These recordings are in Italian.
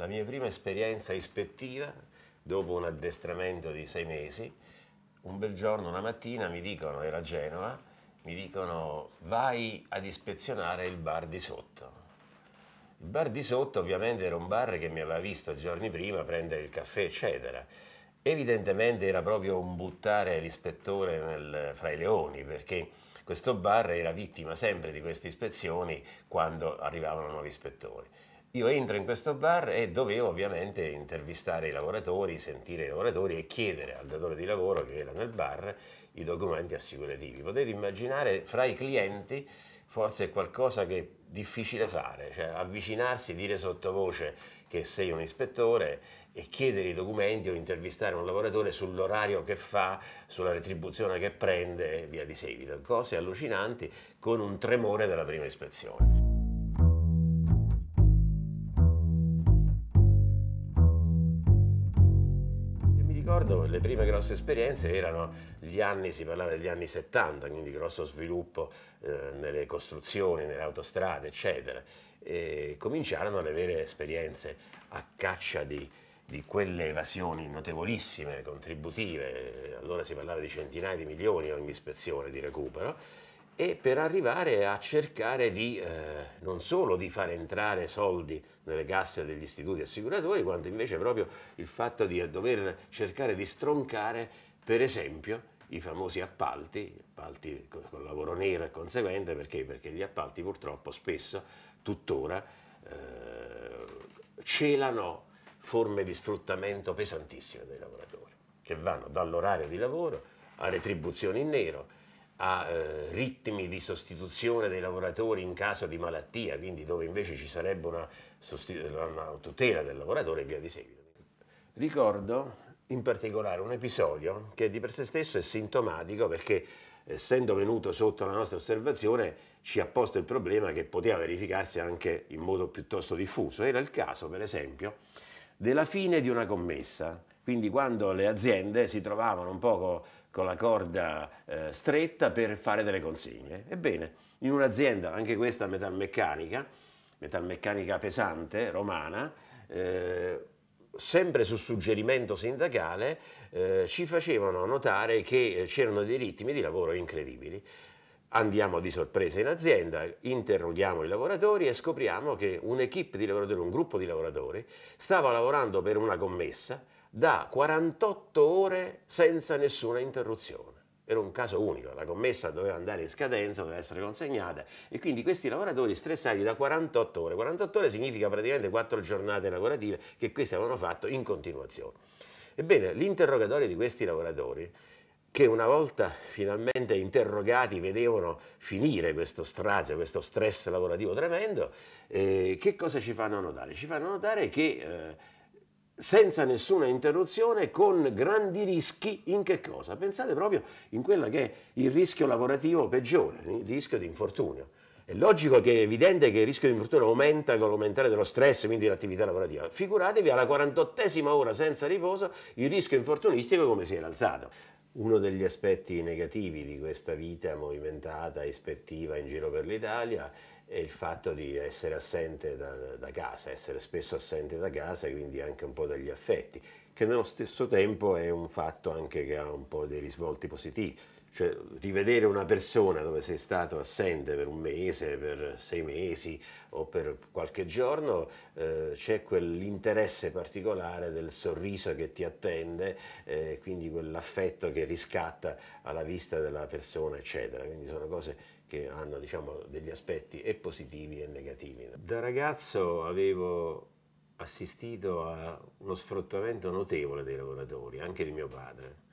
la mia prima esperienza ispettiva, dopo un addestramento di sei mesi, un bel giorno, una mattina, mi dicono, era Genova, mi dicono vai ad ispezionare il bar di sotto. Il bar di sotto ovviamente era un bar che mi aveva visto giorni prima prendere il caffè, eccetera. Evidentemente era proprio un buttare l'ispettore fra i leoni, perché questo bar era vittima sempre di queste ispezioni quando arrivavano nuovi ispettori. Io entro in questo bar e dovevo ovviamente intervistare i lavoratori, sentire i lavoratori e chiedere al datore di lavoro che era nel bar i documenti assicurativi. Potete immaginare fra i clienti forse è qualcosa che è difficile fare, cioè avvicinarsi, dire sottovoce che sei un ispettore e chiedere i documenti o intervistare un lavoratore sull'orario che fa, sulla retribuzione che prende e via di seguito. Cose allucinanti con un tremore della prima ispezione. ricordo le prime grosse esperienze erano gli anni, si parlava degli anni 70, quindi grosso sviluppo eh, nelle costruzioni, nelle autostrade, eccetera. E cominciarono le vere esperienze a caccia di, di quelle evasioni notevolissime, contributive, allora si parlava di centinaia di milioni ogni ispezione di recupero, e per arrivare a cercare di, eh, non solo di far entrare soldi nelle casse degli istituti assicuratori, quanto invece proprio il fatto di dover cercare di stroncare, per esempio, i famosi appalti, appalti con lavoro nero e conseguente, perché? perché gli appalti purtroppo spesso, tuttora, eh, celano forme di sfruttamento pesantissime dei lavoratori, che vanno dall'orario di lavoro a retribuzioni in nero, a eh, ritmi di sostituzione dei lavoratori in caso di malattia, quindi dove invece ci sarebbe una, una tutela del lavoratore e via di seguito. Ricordo in particolare un episodio che di per sé stesso è sintomatico perché essendo venuto sotto la nostra osservazione ci ha posto il problema che poteva verificarsi anche in modo piuttosto diffuso. Era il caso per esempio della fine di una commessa, quindi quando le aziende si trovavano un poco con la corda eh, stretta per fare delle consegne. Ebbene, in un'azienda, anche questa metalmeccanica, metalmeccanica pesante, romana, eh, sempre su suggerimento sindacale, eh, ci facevano notare che c'erano dei ritmi di lavoro incredibili. Andiamo di sorpresa in azienda, interroghiamo i lavoratori e scopriamo che un'equipe di lavoratori, un gruppo di lavoratori, stava lavorando per una commessa da 48 ore senza nessuna interruzione. Era un caso unico, la commessa doveva andare in scadenza, doveva essere consegnata e quindi questi lavoratori stressati da 48 ore. 48 ore significa praticamente 4 giornate lavorative che questi avevano fatto in continuazione. Ebbene, l'interrogatorio di questi lavoratori che una volta finalmente interrogati vedevano finire questo strazio, questo stress lavorativo tremendo, eh, che cosa ci fanno notare? Ci fanno notare che eh, senza nessuna interruzione, con grandi rischi in che cosa? Pensate proprio in quello che è il rischio lavorativo peggiore, il rischio di infortunio. È logico che è evidente che il rischio di infortunio aumenta con l'aumentare dello stress, quindi l'attività lavorativa. Figuratevi alla 48esima ora senza riposo il rischio infortunistico come si era alzato. Uno degli aspetti negativi di questa vita movimentata, ispettiva in giro per l'Italia è il fatto di essere assente da, da, casa, essere spesso assente da casa, quindi anche un po' dagli affetti, che nello stesso tempo è un fatto anche che ha un po' dei risvolti positivi. Cioè, rivedere una persona dove sei stato assente per un mese, per sei mesi o per qualche giorno, eh, c'è quell'interesse particolare del sorriso che ti attende, eh, quindi quell'affetto che riscatta alla vista della persona, eccetera. Quindi sono cose che hanno diciamo, degli aspetti e positivi e negativi. Da ragazzo avevo assistito a uno sfruttamento notevole dei lavoratori, anche di mio padre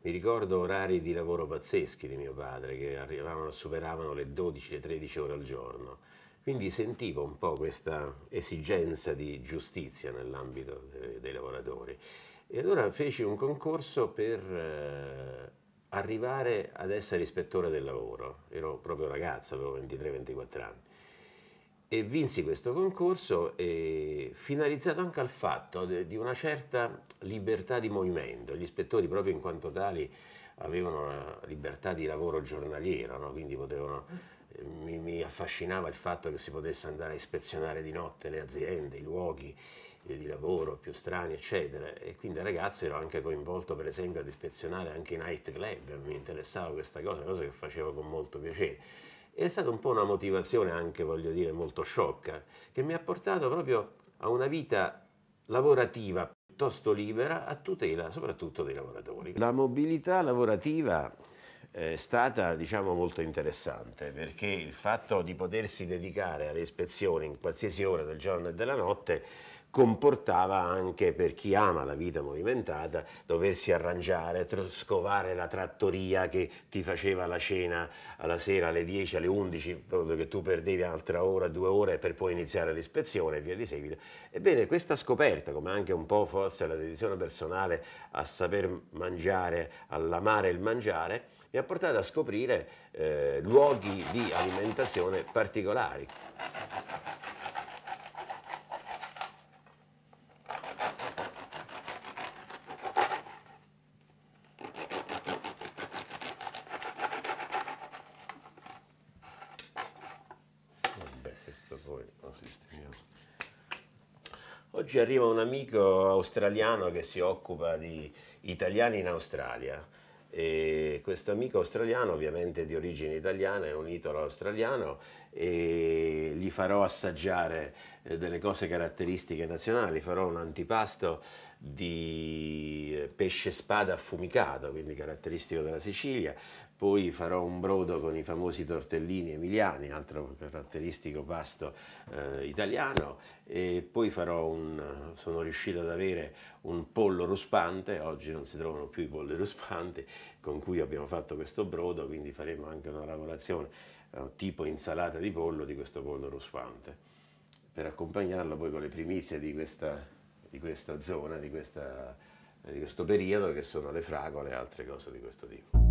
mi ricordo orari di lavoro pazzeschi di mio padre che arrivavano, superavano le 12, le 13 ore al giorno. Quindi sentivo un po' questa esigenza di giustizia nell'ambito de dei lavoratori. E allora feci un concorso per eh, arrivare ad essere ispettore del lavoro. Ero proprio ragazzo, avevo 23-24 anni. E vinsi questo concorso e finalizzato anche al fatto de, di una certa libertà di movimento. Gli ispettori proprio in quanto tali avevano una libertà di lavoro giornaliera, no? quindi potevano, eh, mi, mi, affascinava il fatto che si potesse andare a ispezionare di notte le aziende, i luoghi eh, di lavoro più strani, eccetera. E quindi da ragazzo ero anche coinvolto, per esempio, ad ispezionare anche i night club, mi interessava questa cosa, cosa che facevo con molto piacere. è stata un po' una motivazione anche, voglio dire, molto sciocca, che mi ha portato proprio a una vita lavorativa piuttosto libera a tutela soprattutto dei lavoratori. La mobilità lavorativa eh, è stata diciamo, molto interessante perché il fatto di potersi dedicare alle ispezioni in qualsiasi ora del giorno e della notte comportava anche per chi ama la vita movimentata doversi arrangiare, scovare la trattoria che ti faceva la cena alla sera alle 10, alle 11, che tu perdevi un'altra ora, due ore per poi iniziare l'ispezione e via di seguito. Ebbene, questa scoperta, come anche un po' forse la dedizione personale a saper mangiare, all'amare il mangiare, mi ha portato a scoprire eh, luoghi di alimentazione particolari. Oggi arriva un amico australiano che si occupa di italiani in Australia. E questo amico australiano, ovviamente di origine italiana, è un italo australiano e gli farò assaggiare eh, delle cose caratteristiche nazionali, farò un antipasto di pesce spada affumicato, quindi caratteristico della Sicilia, poi farò un brodo con i famosi tortellini emiliani, altro caratteristico pasto eh, italiano, e poi farò un, sono riuscito ad avere un pollo ruspante, oggi non si trovano più i polli ruspanti, con cui abbiamo fatto questo brodo, quindi faremo anche una lavorazione eh, tipo insalata di pollo di questo pollo ruspante per accompagnarlo poi con le primizie di questa, di questa zona, di, questa, di questo periodo che sono le fragole e altre cose di questo tipo.